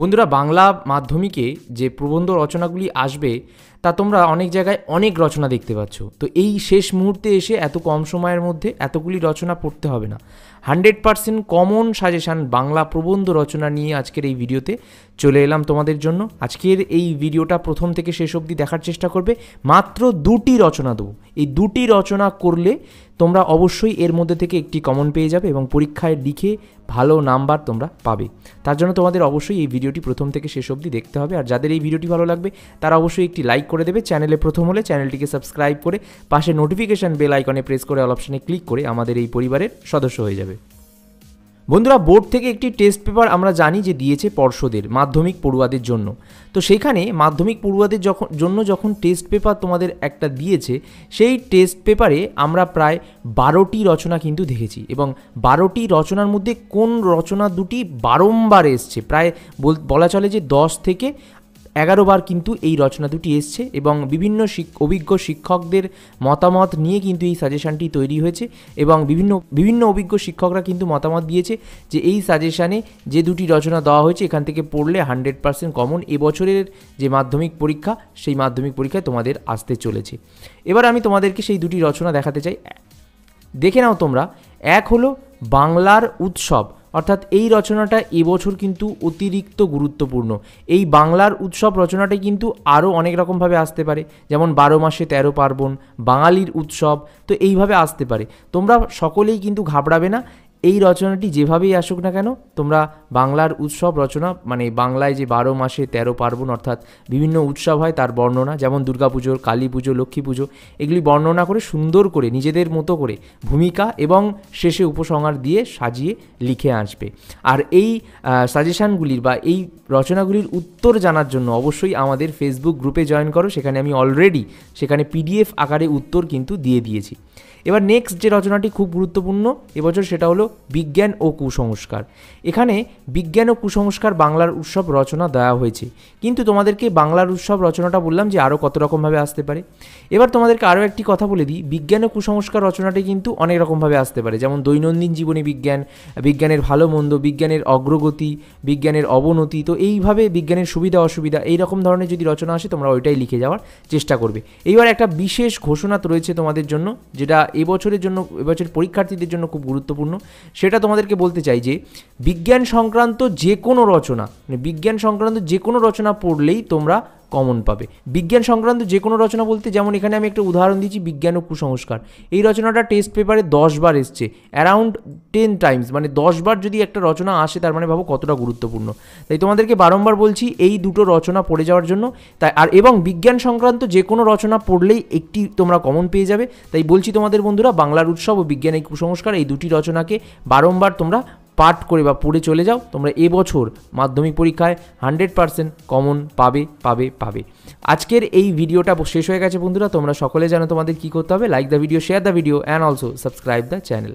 বন্ধুরা বাংলা মাধ্যমিকে যে প্রবন্ধ রচনাগুলি আসবে তা তোমরা অনেক জায়গায় অনেক রচনা দেখতে পাচ্ছ তো এই শেষ মুহূর্তে এসে এত কম সময়ের মধ্যে এতগুলি রচনা পড়তে হবে না hundred percent common suggestion Bangla প্রবন্ধ রচনা নিয়ে আজকের এই ভিডিওতে চলে এলাম তোমাদের জন্য আজকের এই ভিডিওটা প্রথম থেকে শেষ অবধি দেখার চেষ্টা করবে মাত্র দুটি রচনা দেবো এই দুটি রচনা করলে তোমরা অবশ্যই এর মধ্যে থেকে একটি কমন পেয়ে যাবে এবং পরীক্ষায় লিখে ভালো নাম্বার তোমরা পাবে তার জন্য তোমাদের অবশ্যই এই ভিডিওটি প্রথম থেকে শেষ অবধি দেখতে হবে আর যাদের এই ভিডিওটি ভালো লাগবে তারা অবশ্যই একটি লাইক করে দেবে চ্যানেলে প্রথম হলে চ্যানেলটিকে সাবস্ক্রাইব করে পাশে নোটিফিকেশান বেল আইকনে প্রেস করে অল অপশানে ক্লিক করে আমাদের এই পরিবারের সদস্য হয়ে যাবে বন্ধুরা বোর্ড থেকে একটি টেস্ট পেপার আমরা জানি যে দিয়েছে পর্ষদের মাধ্যমিক পড়ুয়াদের জন্য তো সেখানে মাধ্যমিক পড়ুয়াদের যখন জন্য যখন টেস্ট পেপার তোমাদের একটা দিয়েছে সেই টেস্ট পেপারে আমরা প্রায় বারোটি রচনা কিন্তু দেখেছি এবং বারোটি রচনার মধ্যে কোন রচনা দুটি বারংবার এসছে প্রায় বলা চলে যে দশ থেকে এগারো বার কিন্তু এই রচনা দুটি এসছে এবং বিভিন্ন অভিজ্ঞ শিক্ষকদের মতামত নিয়ে কিন্তু এই সাজেশানটি তৈরি হয়েছে এবং বিভিন্ন বিভিন্ন অভিজ্ঞ শিক্ষকরা কিন্তু মতামত দিয়েছে যে এই সাজেশানে যে দুটি রচনা দেওয়া হয়েছে এখান থেকে পড়লে হান্ড্রেড পার্সেন্ট কমন এবছরের যে মাধ্যমিক পরীক্ষা সেই মাধ্যমিক পরীক্ষায় তোমাদের আসতে চলেছে এবার আমি তোমাদেরকে সেই দুটি রচনা দেখাতে চাই দেখে নাও তোমরা এক হলো বাংলার উৎসব অর্থাৎ এই রচনাটা এবছর কিন্তু অতিরিক্ত গুরুত্বপূর্ণ এই বাংলার উৎসব রচনাটি কিন্তু আরও অনেক রকমভাবে আসতে পারে যেমন বারো মাসে তেরো পার্বণ বাঙালির উৎসব তো এইভাবে আসতে পারে তোমরা সকলেই কিন্তু ঘাবড়াবে না এই রচনাটি যেভাবেই আসুক না কেন তোমরা বাংলার উৎসব রচনা মানে বাংলায় যে বারো মাসে তেরো পার্বণ অর্থাৎ বিভিন্ন উৎসব হয় তার বর্ণনা যেমন পুজোর কালী পুজো লক্ষ্মী পুজো এগুলি বর্ণনা করে সুন্দর করে নিজেদের মতো করে ভূমিকা এবং শেষে উপসংহার দিয়ে সাজিয়ে লিখে আসবে আর এই সাজেশানগুলির বা এই রচনাগুলির উত্তর জানার জন্য অবশ্যই আমাদের ফেসবুক গ্রুপে জয়েন করো সেখানে আমি অলরেডি সেখানে পিডিএফ আকারে উত্তর কিন্তু দিয়ে দিয়েছি এবার নেক্সট যে রচনাটি খুব গুরুত্বপূর্ণ এবছর সেটা হলো বিজ্ঞান ও কুসংস্কার এখানে বিজ্ঞান ও কুসংস্কার বাংলার উৎসব রচনা দেওয়া হয়েছে কিন্তু তোমাদেরকে বাংলার উৎসব রচনাটা বললাম যে আরও কত রকমভাবে আসতে পারে এবার তোমাদেরকে আরও একটি কথা বলে দিই বিজ্ঞান ও কুসংস্কার রচনাটি কিন্তু অনেক রকমভাবে আসতে পারে যেমন দৈনন্দিন জীবনে বিজ্ঞান বিজ্ঞানের ভালো মন্দ বিজ্ঞানের অগ্রগতি বিজ্ঞানের অবনতি তো এইভাবে বিজ্ঞানের সুবিধা অসুবিধা এই রকম ধরনের যদি রচনা আসে তোমরা ওইটাই লিখে যাওয়ার চেষ্টা করবে এইবার একটা বিশেষ ঘোষণা রয়েছে তোমাদের জন্য যেটা এবছরের জন্য এবছর পরীক্ষার্থীদের জন্য খুব গুরুত্বপূর্ণ সেটা তোমাদেরকে বলতে চাই যে বিজ্ঞান সংক্রান্ত যে কোনো রচনা মানে বিজ্ঞান সংক্রান্ত যে কোনো রচনা পড়লেই তোমরা কমন পাবে বিজ্ঞান সংক্রান্ত যে কোনো রচনা বলতে যেমন এখানে আমি একটা উদাহরণ দিচ্ছি বিজ্ঞান ও কুসংস্কার এই রচনাটা টেস্ট পেপারে দশবার এসছে অ্যারাউন্ড টেন টাইমস মানে দশবার যদি একটা রচনা আসে তার মানে ভাবো কতটা গুরুত্বপূর্ণ তাই তোমাদেরকে বারংবার বলছি এই দুটো রচনা পড়ে যাওয়ার জন্য তাই আর এবং বিজ্ঞান সংক্রান্ত যে কোনো রচনা পড়লেই একটি তোমরা কমন পেয়ে যাবে তাই বলছি তোমাদের বন্ধুরা বাংলার উৎসব ও বিজ্ঞান এই কুসংস্কার এই দুটি রচনাকে বারংবার তোমরা পাঠ করে বা পড়ে চলে যাও তোমরা এবছর মাধ্যমিক পরীক্ষায় হান্ড্রেড পারসেন্ট কমন পাবে পাবে পাবে আজকের এই ভিডিওটা শেষ হয়ে গেছে বন্ধুরা তোমরা সকলে জানো তোমাদের কী করতে হবে like the video share the video and also subscribe the channel